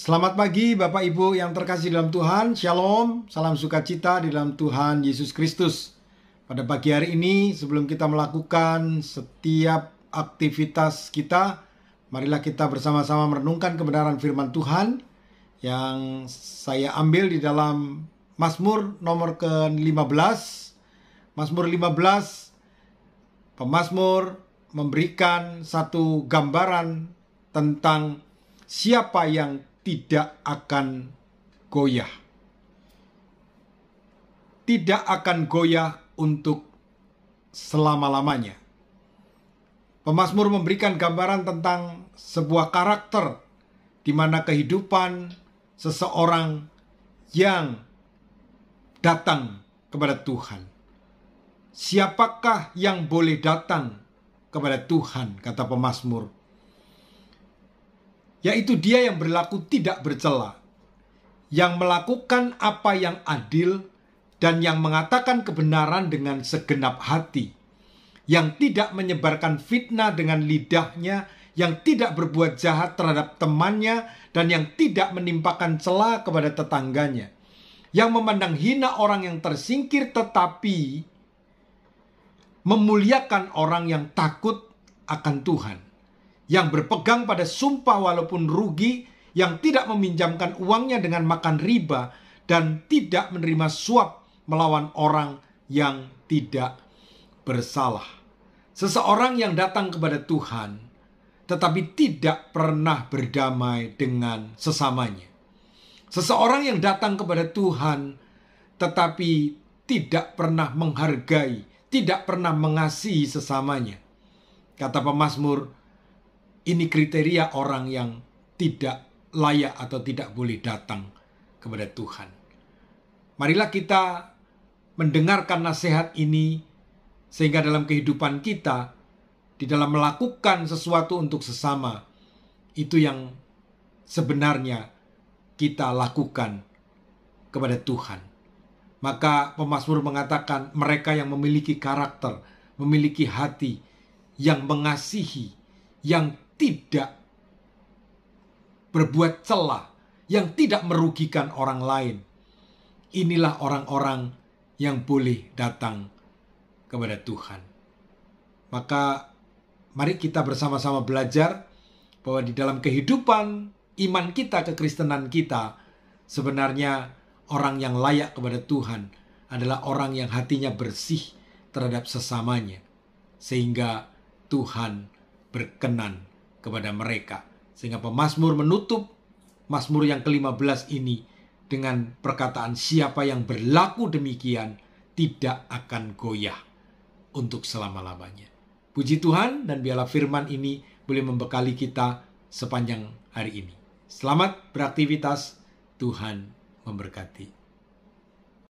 Selamat pagi Bapak Ibu yang terkasih dalam Tuhan, Shalom, salam sukacita di dalam Tuhan Yesus Kristus. Pada pagi hari ini sebelum kita melakukan setiap aktivitas kita, marilah kita bersama-sama merenungkan kebenaran firman Tuhan yang saya ambil di dalam Mazmur nomor ke-15. Mazmur 15 pemazmur memberikan satu gambaran tentang siapa yang tidak akan goyah. Tidak akan goyah untuk selama-lamanya. Pemasmur memberikan gambaran tentang sebuah karakter di mana kehidupan seseorang yang datang kepada Tuhan. Siapakah yang boleh datang kepada Tuhan, kata Pemasmur yaitu dia yang berlaku tidak bercela, yang melakukan apa yang adil dan yang mengatakan kebenaran dengan segenap hati, yang tidak menyebarkan fitnah dengan lidahnya, yang tidak berbuat jahat terhadap temannya, dan yang tidak menimpakan celah kepada tetangganya, yang memandang hina orang yang tersingkir tetapi memuliakan orang yang takut akan Tuhan yang berpegang pada sumpah walaupun rugi, yang tidak meminjamkan uangnya dengan makan riba, dan tidak menerima suap melawan orang yang tidak bersalah. Seseorang yang datang kepada Tuhan tetapi tidak pernah berdamai dengan sesamanya. Seseorang yang datang kepada Tuhan tetapi tidak pernah menghargai, tidak pernah mengasihi sesamanya. Kata pemazmur, ini kriteria orang yang tidak layak atau tidak boleh datang kepada Tuhan. Marilah kita mendengarkan nasihat ini sehingga dalam kehidupan kita di dalam melakukan sesuatu untuk sesama itu yang sebenarnya kita lakukan kepada Tuhan. Maka pemazmur mengatakan mereka yang memiliki karakter, memiliki hati yang mengasihi, yang tidak berbuat celah, yang tidak merugikan orang lain. Inilah orang-orang yang boleh datang kepada Tuhan. Maka mari kita bersama-sama belajar bahwa di dalam kehidupan iman kita, kekristenan kita, sebenarnya orang yang layak kepada Tuhan adalah orang yang hatinya bersih terhadap sesamanya. Sehingga Tuhan berkenan kepada mereka. Sehingga pemazmur menutup Mazmur yang ke-15 ini dengan perkataan siapa yang berlaku demikian tidak akan goyah untuk selama-lamanya. Puji Tuhan dan biarlah firman ini boleh membekali kita sepanjang hari ini. Selamat beraktivitas, Tuhan memberkati.